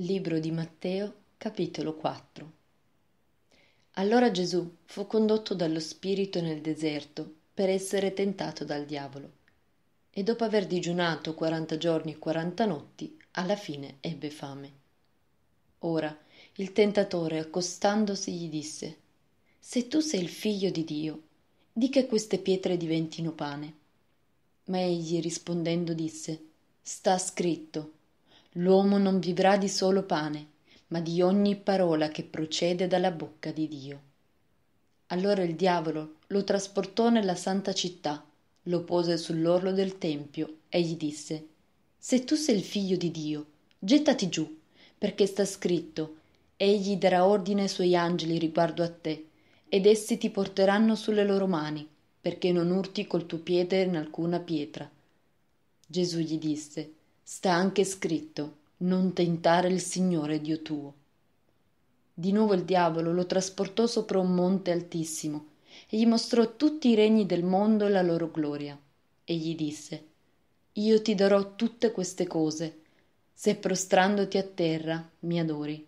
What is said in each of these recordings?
Libro di Matteo, capitolo 4 Allora Gesù fu condotto dallo Spirito nel deserto per essere tentato dal diavolo. E dopo aver digiunato quaranta giorni e quaranta notti, alla fine ebbe fame. Ora il tentatore, accostandosi, gli disse: Se tu sei il figlio di Dio, di che queste pietre diventino pane. Ma egli rispondendo disse: Sta scritto l'uomo non vivrà di solo pane, ma di ogni parola che procede dalla bocca di Dio. Allora il diavolo lo trasportò nella santa città, lo pose sull'orlo del tempio e gli disse: Se tu sei il figlio di Dio, gettati giù, perché sta scritto: Egli darà ordine ai suoi angeli riguardo a te, ed essi ti porteranno sulle loro mani, perché non urti col tuo piede in alcuna pietra. Gesù gli disse: Sta anche scritto non tentare il Signore Dio tuo. Di nuovo il diavolo lo trasportò sopra un monte altissimo e gli mostrò tutti i regni del mondo e la loro gloria. E gli disse, Io ti darò tutte queste cose, se prostrandoti a terra mi adori.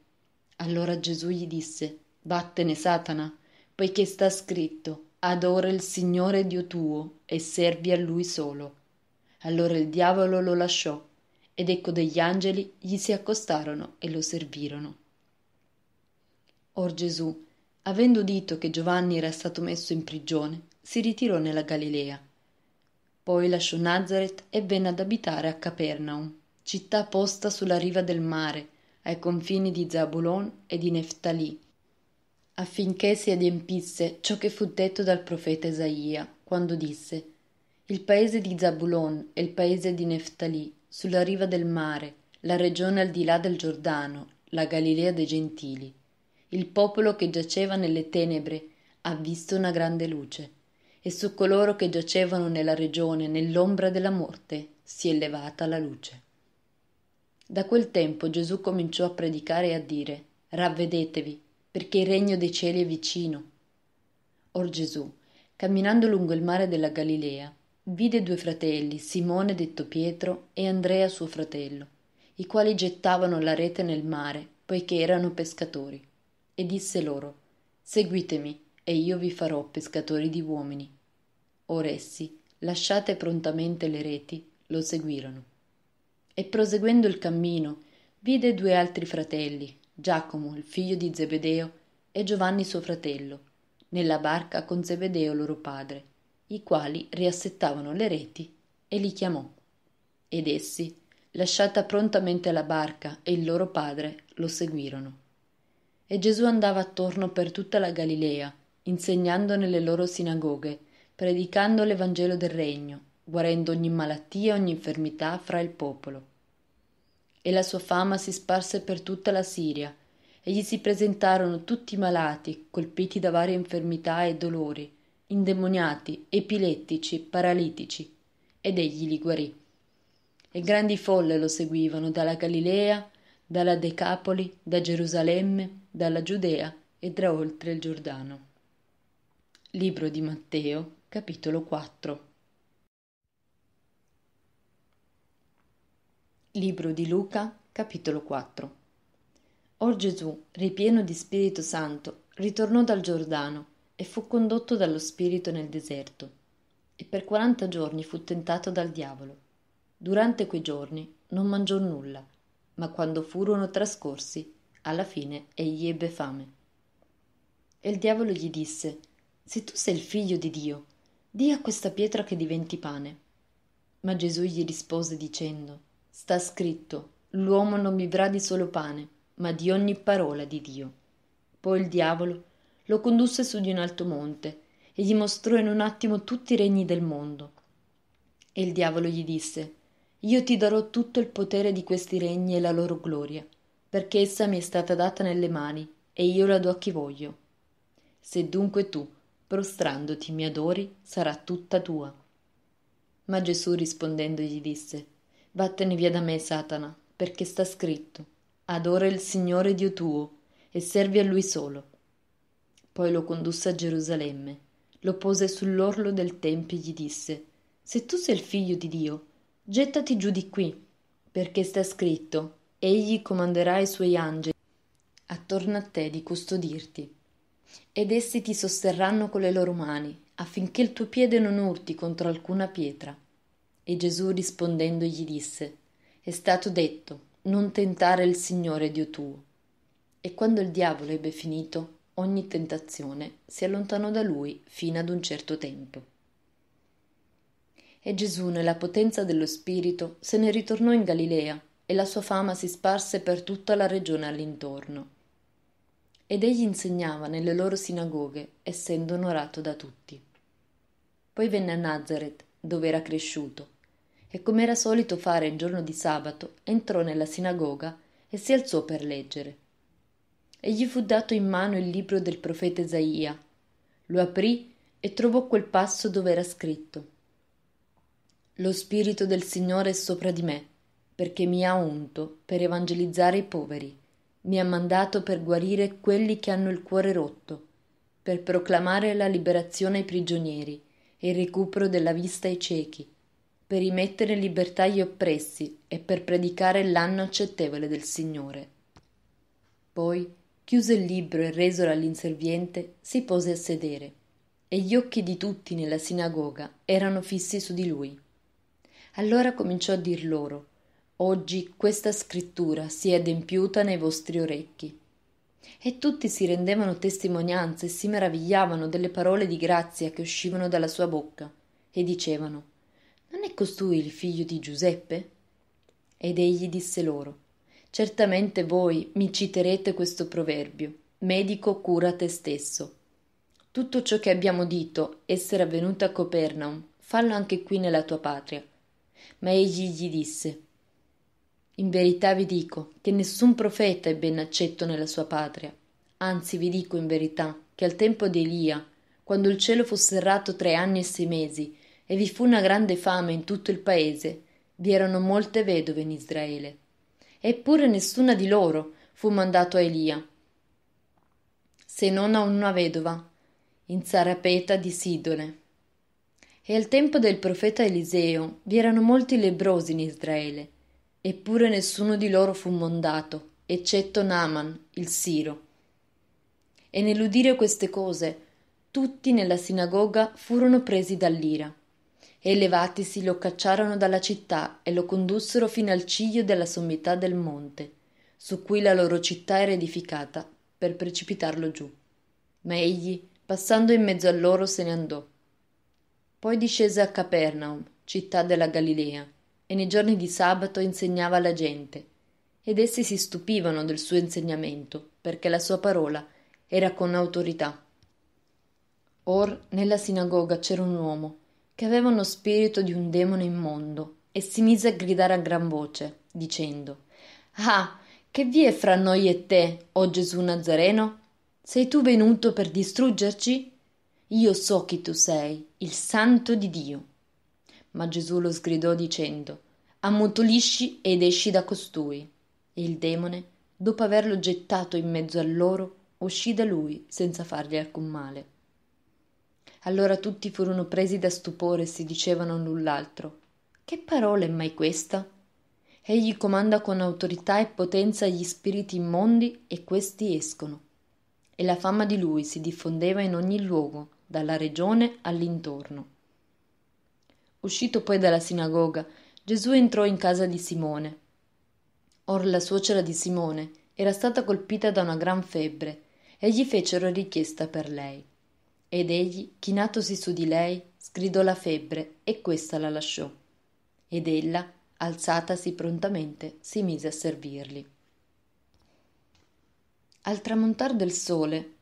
Allora Gesù gli disse, Vattene Satana, poiché sta scritto, adora il Signore Dio tuo e servi a Lui solo. Allora il diavolo lo lasciò ed ecco degli angeli gli si accostarono e lo servirono. Or Gesù, avendo udito che Giovanni era stato messo in prigione, si ritirò nella Galilea. Poi lasciò Nazareth e venne ad abitare a Capernaum, città posta sulla riva del mare, ai confini di Zabulon e di Neftalì, affinché si adempisse ciò che fu detto dal profeta Esaia, quando disse: Il paese di Zabulon e il paese di Neftalì sulla riva del mare, la regione al di là del Giordano, la Galilea dei Gentili. Il popolo che giaceva nelle tenebre ha visto una grande luce, e su coloro che giacevano nella regione, nell'ombra della morte, si è levata la luce. Da quel tempo Gesù cominciò a predicare e a dire: Ravvedetevi, perché il regno dei cieli è vicino. Or Gesù, camminando lungo il mare della Galilea, vide due fratelli, Simone detto Pietro e Andrea suo fratello, i quali gettavano la rete nel mare, poiché erano pescatori. E disse loro, Seguitemi, e io vi farò pescatori di uomini. Or essi, lasciate prontamente le reti, lo seguirono. E proseguendo il cammino, vide due altri fratelli, Giacomo, il figlio di Zebedeo, e Giovanni suo fratello, nella barca con Zebedeo loro padre i quali riassettavano le reti, e li chiamò. Ed essi, lasciata prontamente la barca e il loro padre, lo seguirono. E Gesù andava attorno per tutta la Galilea, insegnando nelle loro sinagoghe, predicando l'Evangelo del Regno, guarendo ogni malattia e ogni infermità fra il popolo. E la sua fama si sparse per tutta la Siria, e gli si presentarono tutti i malati, colpiti da varie infermità e dolori, indemoniati, epilettici, paralitici, ed egli li guarì. E grandi folle lo seguivano dalla Galilea, dalla Decapoli, da Gerusalemme, dalla Giudea e da oltre il Giordano. Libro di Matteo, capitolo 4. Libro di Luca, capitolo 4. Or Gesù, ripieno di Spirito Santo, ritornò dal Giordano e fu condotto dallo spirito nel deserto e per quaranta giorni fu tentato dal diavolo. Durante quei giorni non mangiò nulla, ma quando furono trascorsi, alla fine egli ebbe fame. E il diavolo gli disse, Se tu sei il figlio di Dio, di a questa pietra che diventi pane. Ma Gesù gli rispose dicendo, Sta scritto, l'uomo non vivrà di solo pane, ma di ogni parola di Dio. Poi il diavolo lo condusse su di un alto monte e gli mostrò in un attimo tutti i regni del mondo. E il diavolo gli disse Io ti darò tutto il potere di questi regni e la loro gloria, perché essa mi è stata data nelle mani, e io la do a chi voglio. Se dunque tu, prostrandoti, mi adori, sarà tutta tua. Ma Gesù rispondendo gli disse Vattene via da me, Satana, perché sta scritto Adora il Signore Dio tuo, e servi a Lui solo poi lo condusse a gerusalemme lo pose sull'orlo del tempio e gli disse se tu sei il figlio di dio gettati giù di qui perché sta scritto egli comanderà ai suoi angeli attorno a te di custodirti ed essi ti sosterranno con le loro mani affinché il tuo piede non urti contro alcuna pietra e Gesù rispondendo gli disse è stato detto non tentare il Signore Dio tuo e quando il diavolo ebbe finito ogni tentazione si allontanò da lui fino ad un certo tempo. E Gesù, nella potenza dello Spirito, se ne ritornò in Galilea e la sua fama si sparse per tutta la regione all'intorno. Ed egli insegnava nelle loro sinagoghe, essendo onorato da tutti. Poi venne a Nazareth, dove era cresciuto, e come era solito fare il giorno di sabato, entrò nella sinagoga e si alzò per leggere e gli fu dato in mano il libro del profeta Esaia. Lo aprì e trovò quel passo dove era scritto: Lo spirito del Signore è sopra di me, perché mi ha unto per evangelizzare i poveri, mi ha mandato per guarire quelli che hanno il cuore rotto, per proclamare la liberazione ai prigionieri e il recupero della vista ai ciechi, per rimettere in libertà gli oppressi e per predicare l'anno accettevole del Signore. Poi chiuso il libro e resolo all'inserviente, si pose a sedere e gli occhi di tutti nella sinagoga erano fissi su di lui. Allora cominciò a dir loro: Oggi questa scrittura si è adempiuta nei vostri orecchi. E tutti si rendevano testimonianza e si meravigliavano delle parole di grazia che uscivano dalla sua bocca e dicevano: Non è costui il figlio di Giuseppe? Ed egli disse loro: Certamente voi mi citerete questo proverbio: medico cura te stesso. Tutto ciò che abbiamo dito essere avvenuto a Copernaum, fallo anche qui nella tua patria. Ma egli gli disse: In verità vi dico che nessun profeta è ben accetto nella sua patria. Anzi, vi dico in verità che al tempo di Elia, quando il cielo fu serrato tre anni e sei mesi, e vi fu una grande fame in tutto il paese, vi erano molte vedove in Israele eppure nessuna di loro fu mandato a Elia, se non a una vedova, in Sarapeta di Sidone. E al tempo del profeta Eliseo vi erano molti lebrosi in Israele, eppure nessuno di loro fu mondato, eccetto Naaman, il Siro. E nell'udire queste cose, tutti nella sinagoga furono presi dall'ira e levatisi lo cacciarono dalla città e lo condussero fino al ciglio della sommità del monte, su cui la loro città era edificata, per precipitarlo giù. Ma egli, passando in mezzo a loro, se ne andò. Poi discese a Capernaum, città della Galilea, e nei giorni di sabato insegnava alla gente. Ed essi si stupivano del suo insegnamento, perché la sua parola era con autorità. Or nella sinagoga c'era un uomo che aveva uno spirito di un demone immondo, e si mise a gridare a gran voce, dicendo Ah, che vi è fra noi e te, o Gesù Nazareno? Sei tu venuto per distruggerci? Io so chi tu sei, il santo di Dio. Ma Gesù lo sgridò dicendo Ammutolisci ed esci da costui. E il demone, dopo averlo gettato in mezzo a loro, uscì da lui senza fargli alcun male. Allora tutti furono presi da stupore e si dicevano l'un l'altro: Che parola è mai questa? Egli comanda con autorità e potenza gli spiriti immondi e questi escono. E la fama di lui si diffondeva in ogni luogo, dalla regione all'intorno. Uscito poi dalla sinagoga, Gesù entrò in casa di Simone. Or la suocera di Simone era stata colpita da una gran febbre, e gli fecero richiesta per lei ed egli, chinatosi su di lei, sgridò la febbre e questa la lasciò. Ed ella, alzatasi prontamente, si mise a servirli. Al tramontar del sole,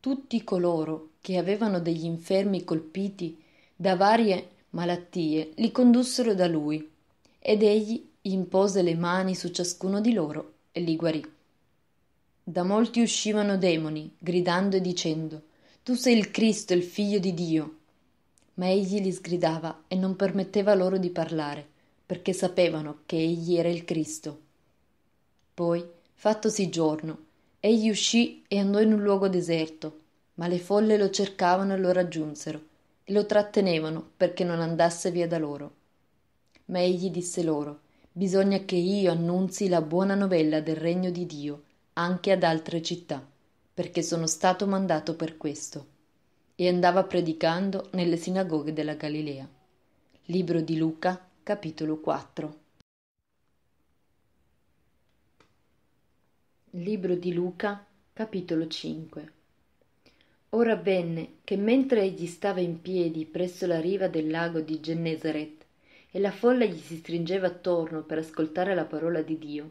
tutti coloro che avevano degli infermi colpiti da varie malattie li condussero da lui, ed egli impose le mani su ciascuno di loro e li guarì. Da molti uscivano demoni, gridando e dicendo tu sei il Cristo, il figlio di Dio. Ma egli li sgridava e non permetteva loro di parlare, perché sapevano che egli era il Cristo. Poi, fattosi giorno, egli uscì e andò in un luogo deserto, ma le folle lo cercavano e lo raggiunsero, e lo trattenevano perché non andasse via da loro. Ma egli disse loro, Bisogna che io annunzi la buona novella del regno di Dio anche ad altre città perché sono stato mandato per questo. E andava predicando nelle sinagoghe della Galilea. Libro di Luca, capitolo 4. Libro di Luca, capitolo 5. Ora avvenne che mentre egli stava in piedi presso la riva del lago di Gennesaret e la folla gli si stringeva attorno per ascoltare la parola di Dio,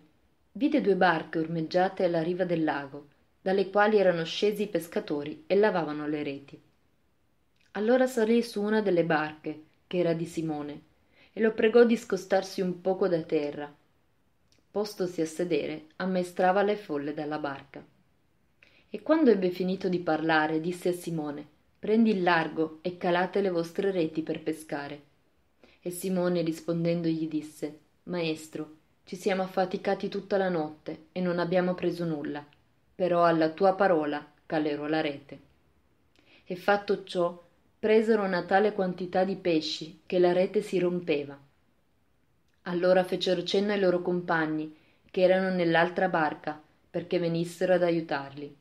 vide due barche ormeggiate alla riva del lago dalle quali erano scesi i pescatori e lavavano le reti. Allora salì su una delle barche, che era di Simone, e lo pregò di scostarsi un poco da terra. Postosi a sedere, ammestrava le folle dalla barca. E quando ebbe finito di parlare, disse a Simone: Prendi il largo e calate le vostre reti per pescare. E Simone rispondendo gli disse: Maestro, ci siamo affaticati tutta la notte e non abbiamo preso nulla però alla tua parola calerò la rete. E fatto ciò, presero una tale quantità di pesci che la rete si rompeva. Allora fecero cenno ai loro compagni, che erano nell'altra barca, perché venissero ad aiutarli.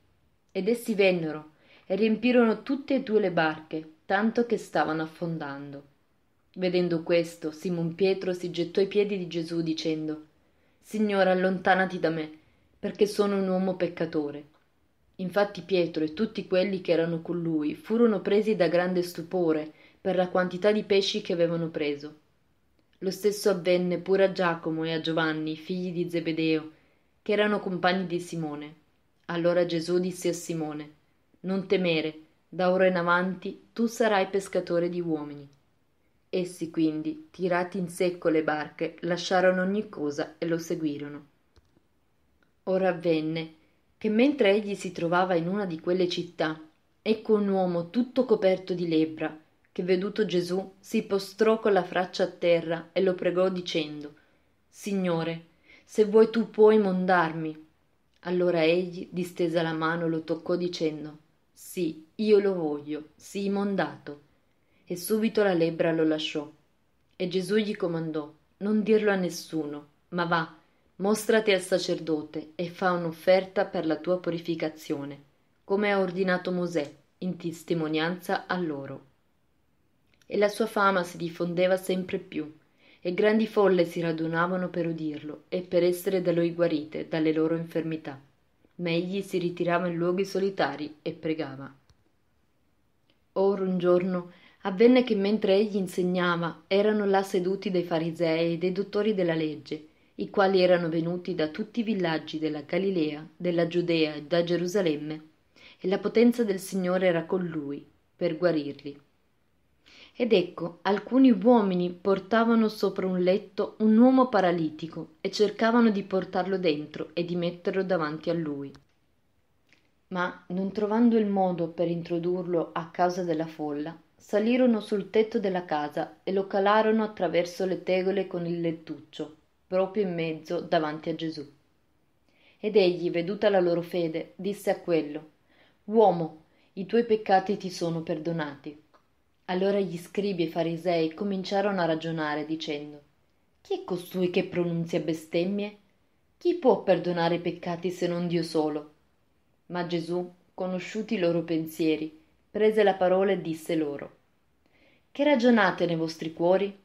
Ed essi vennero e riempirono tutte e due le barche, tanto che stavano affondando. Vedendo questo, Simon Pietro si gettò ai piedi di Gesù dicendo Signore, allontanati da me, perché sono un uomo peccatore. Infatti Pietro e tutti quelli che erano con lui furono presi da grande stupore per la quantità di pesci che avevano preso. Lo stesso avvenne pure a Giacomo e a Giovanni, figli di Zebedeo, che erano compagni di Simone. Allora Gesù disse a Simone, Non temere, da ora in avanti tu sarai pescatore di uomini. Essi quindi, tirati in secco le barche, lasciarono ogni cosa e lo seguirono ora avvenne che mentre egli si trovava in una di quelle città ecco un uomo tutto coperto di lebbra che veduto gesù si postrò con la faccia a terra e lo pregò dicendo signore se vuoi tu puoi mondarmi allora egli distesa la mano lo toccò dicendo sì io lo voglio sii mondato e subito la lebbra lo lasciò e gesù gli comandò non dirlo a nessuno ma va mostrati al sacerdote e fa un'offerta per la tua purificazione, come ha ordinato Mosè in testimonianza a loro. E la sua fama si diffondeva sempre più, e grandi folle si radunavano per udirlo e per essere da lui guarite dalle loro infermità. Ma egli si ritirava in luoghi solitari e pregava. Ora un giorno avvenne che mentre egli insegnava erano là seduti dei farisei e dei dottori della legge, i quali erano venuti da tutti i villaggi della Galilea, della Giudea e da Gerusalemme, e la potenza del Signore era con lui per guarirli. Ed ecco, alcuni uomini portavano sopra un letto un uomo paralitico e cercavano di portarlo dentro e di metterlo davanti a lui. Ma, non trovando il modo per introdurlo a causa della folla, salirono sul tetto della casa e lo calarono attraverso le tegole con il lettuccio proprio in mezzo davanti a Gesù. Ed egli, veduta la loro fede, disse a quello, Uomo, i tuoi peccati ti sono perdonati. Allora gli scribi e farisei cominciarono a ragionare dicendo, Chi è costui che pronunzia bestemmie? Chi può perdonare i peccati se non Dio solo? Ma Gesù, conosciuti i loro pensieri, prese la parola e disse loro, Che ragionate nei vostri cuori?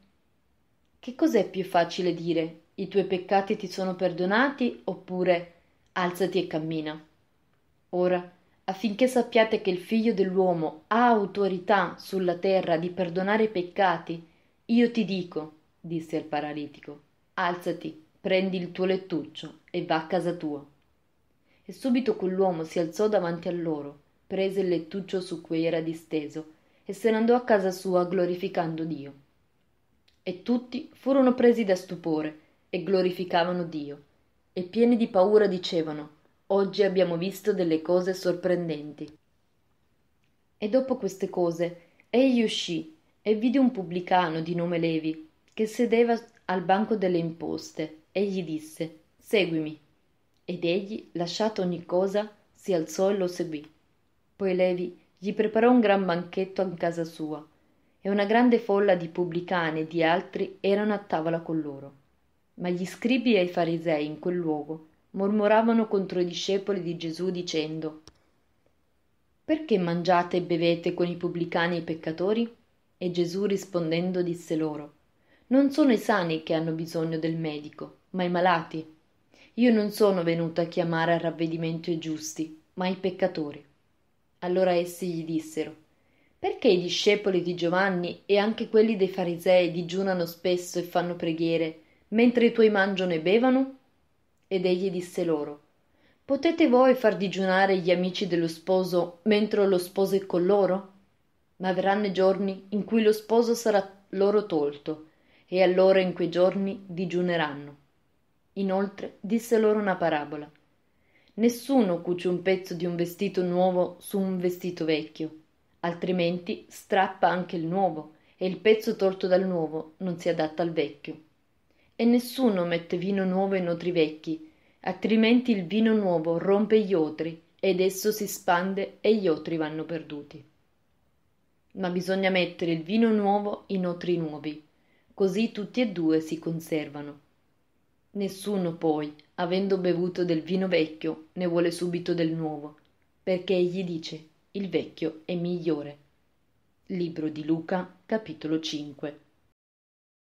Che cos'è più facile dire i tuoi peccati ti sono perdonati oppure alzati e cammina. Ora, affinché sappiate che il figlio dell'uomo ha autorità sulla terra di perdonare i peccati, io ti dico, disse il paralitico, alzati, prendi il tuo lettuccio e va a casa tua. E subito quell'uomo si alzò davanti a loro, prese il lettuccio su cui era disteso e se ne andò a casa sua glorificando Dio. E tutti furono presi da stupore e glorificavano Dio, e pieni di paura dicevano Oggi abbiamo visto delle cose sorprendenti. E dopo queste cose egli uscì e vide un pubblicano di nome Levi, che sedeva al banco delle imposte, e gli disse Seguimi. Ed egli, lasciato ogni cosa, si alzò e lo seguì. Poi Levi gli preparò un gran banchetto in casa sua, e una grande folla di pubblicani e di altri erano a tavola con loro. Ma gli scribi e i farisei in quel luogo mormoravano contro i discepoli di Gesù dicendo Perché mangiate e bevete con i pubblicani e i peccatori? E Gesù rispondendo disse loro Non sono i sani che hanno bisogno del medico, ma i malati. Io non sono venuto a chiamare al ravvedimento i giusti, ma i peccatori. Allora essi gli dissero perché i discepoli di Giovanni e anche quelli dei farisei digiunano spesso e fanno preghiere, mentre i tuoi mangiano e bevano? Ed egli disse loro, Potete voi far digiunare gli amici dello sposo mentre lo sposo è con loro? Ma verranno giorni in cui lo sposo sarà loro tolto, e allora in quei giorni digiuneranno. Inoltre disse loro una parabola. Nessuno cuce un pezzo di un vestito nuovo su un vestito vecchio, altrimenti strappa anche il nuovo, e il pezzo tolto dal nuovo non si adatta al vecchio e nessuno mette vino nuovo in otri vecchi altrimenti il vino nuovo rompe gli otri ed esso si spande e gli otri vanno perduti ma bisogna mettere il vino nuovo in otri nuovi così tutti e due si conservano nessuno poi avendo bevuto del vino vecchio ne vuole subito del nuovo perché egli dice il vecchio è migliore libro di Luca capitolo 5